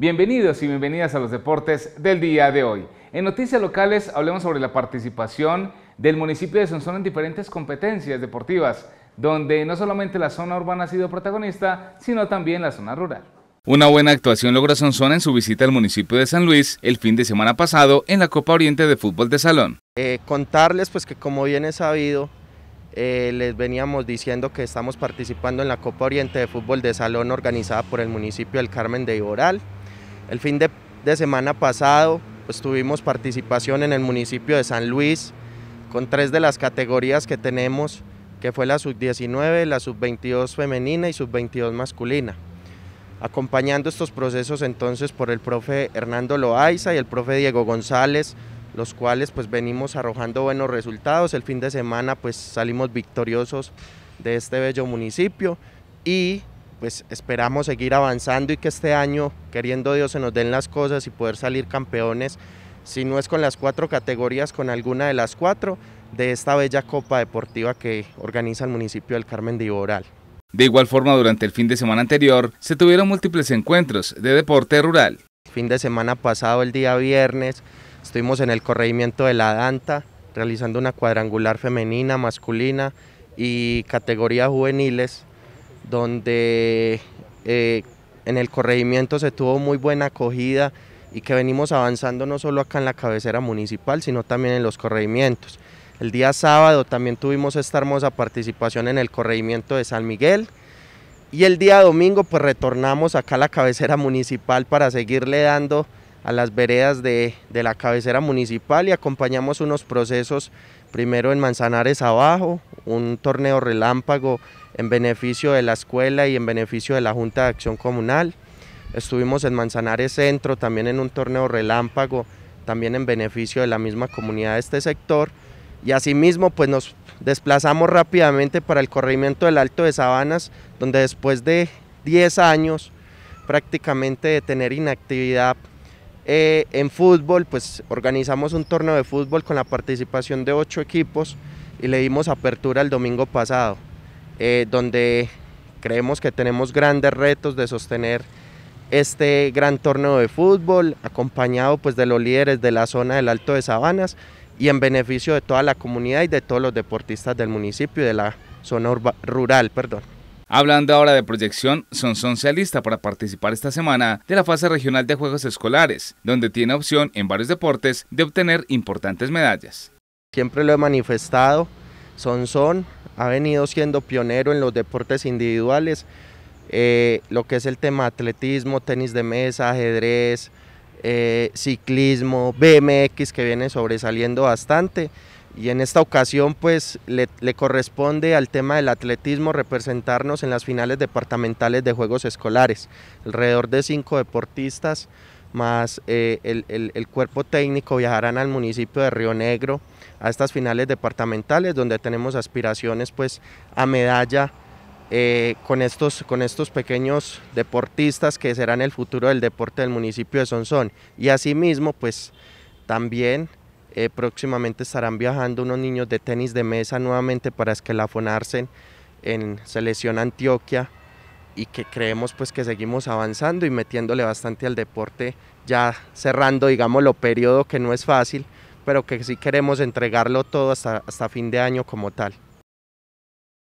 Bienvenidos y bienvenidas a los deportes del día de hoy. En noticias locales hablemos sobre la participación del municipio de Sonsón en diferentes competencias deportivas, donde no solamente la zona urbana ha sido protagonista, sino también la zona rural. Una buena actuación logró Sonsona en su visita al municipio de San Luis el fin de semana pasado en la Copa Oriente de Fútbol de Salón. Eh, contarles pues que como bien es sabido, eh, les veníamos diciendo que estamos participando en la Copa Oriente de Fútbol de Salón organizada por el municipio del Carmen de Iboral. El fin de, semana pasado pues, tuvimos participación en el municipio de San Luis con tres de las categorías que tenemos, que fue la sub-19, la sub-22 femenina y sub-22 masculina. Acompañando estos procesos entonces por el profe Hernando Loaiza y el profe Diego González, los cuales pues venimos arrojando buenos resultados. El fin de semana pues salimos victoriosos de este bello municipio y pues esperamos seguir avanzando y que este año, queriendo Dios, se nos den las cosas y poder salir campeones, si no es con las cuatro categorías, con alguna de las cuatro de esta bella Copa Deportiva que organiza el municipio del Carmen de Iboral. De igual forma, durante el fin de semana anterior se tuvieron múltiples encuentros de deporte rural. El fin de semana pasado, el día viernes, estuvimos en el corregimiento de la Danta, realizando una cuadrangular femenina, masculina y categoría juveniles donde eh, en el corregimiento se tuvo muy buena acogida y que venimos avanzando no solo acá en la cabecera municipal, sino también en los corregimientos. El día sábado también tuvimos esta hermosa participación en el corregimiento de San Miguel y el día domingo pues retornamos acá a la cabecera municipal para seguirle dando a las veredas de, de la cabecera municipal y acompañamos unos procesos primero en Manzanares abajo, un torneo relámpago en beneficio de la escuela y en beneficio de la Junta de Acción Comunal. Estuvimos en Manzanares Centro también en un torneo relámpago, también en beneficio de la misma comunidad de este sector. Y asimismo pues nos desplazamos rápidamente para el corrimiento del Alto de Sabanas, donde después de 10 años prácticamente de tener inactividad eh, en fútbol, pues organizamos un torneo de fútbol con la participación de ocho equipos y le dimos apertura el domingo pasado, eh, donde creemos que tenemos grandes retos de sostener este gran torneo de fútbol, acompañado pues de los líderes de la zona del Alto de Sabanas y en beneficio de toda la comunidad y de todos los deportistas del municipio y de la zona rural. Perdón. Hablando ahora de proyección, Sonson se alista para participar esta semana de la fase regional de Juegos Escolares, donde tiene opción en varios deportes de obtener importantes medallas. Siempre lo he manifestado, Sonson ha venido siendo pionero en los deportes individuales, eh, lo que es el tema atletismo, tenis de mesa, ajedrez, eh, ciclismo, BMX que viene sobresaliendo bastante y en esta ocasión pues le, corresponde al tema del atletismo representarnos en las finales departamentales de Juegos Escolares, alrededor de cinco deportistas más eh, el, cuerpo técnico viajarán al municipio de Río Negro a estas finales departamentales donde tenemos aspiraciones pues a medalla eh, con, estos, con estos pequeños deportistas que serán el futuro del deporte del municipio de Sonsón y asimismo pues también eh, próximamente estarán viajando unos niños de tenis de mesa nuevamente para esquelafonarse en, Selección Antioquia y que creemos pues que seguimos avanzando y metiéndole bastante al deporte, ya cerrando digamos lo periodo que no es fácil, pero que sí queremos entregarlo todo hasta fin de año como tal.